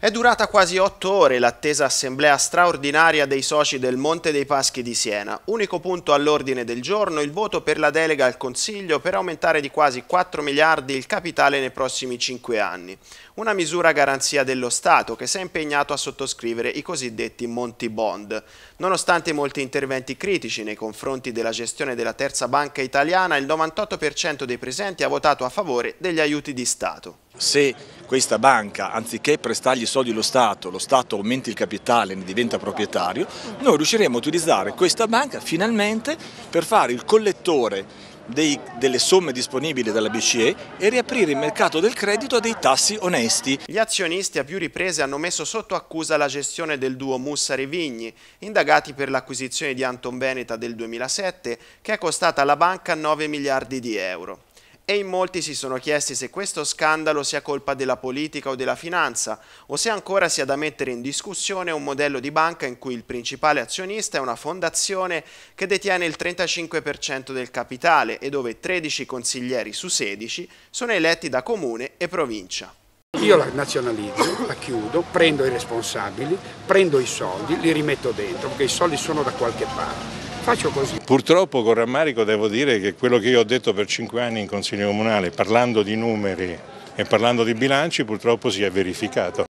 È durata quasi otto ore l'attesa assemblea straordinaria dei soci del Monte dei Paschi di Siena. Unico punto all'ordine del giorno il voto per la delega al Consiglio per aumentare di quasi 4 miliardi il capitale nei prossimi 5 anni. Una misura garanzia dello Stato che si è impegnato a sottoscrivere i cosiddetti Monti Bond. Nonostante molti interventi critici nei confronti della gestione della terza banca italiana, il 98% dei presenti ha votato a favore degli aiuti di Stato se questa banca, anziché prestargli soldi allo Stato, lo Stato aumenta il capitale e ne diventa proprietario, noi riusciremo a utilizzare questa banca finalmente per fare il collettore dei, delle somme disponibili dalla BCE e riaprire il mercato del credito a dei tassi onesti. Gli azionisti a più riprese hanno messo sotto accusa la gestione del duo Mussari-Vigni, indagati per l'acquisizione di Anton Beneta del 2007, che è costata alla banca 9 miliardi di euro e in molti si sono chiesti se questo scandalo sia colpa della politica o della finanza, o se ancora sia da mettere in discussione un modello di banca in cui il principale azionista è una fondazione che detiene il 35% del capitale e dove 13 consiglieri su 16 sono eletti da comune e provincia. Io la nazionalizzo, la chiudo, prendo i responsabili, prendo i soldi, li rimetto dentro, perché i soldi sono da qualche parte faccio così. Purtroppo con rammarico devo dire che quello che io ho detto per cinque anni in Consiglio Comunale, parlando di numeri e parlando di bilanci, purtroppo si è verificato.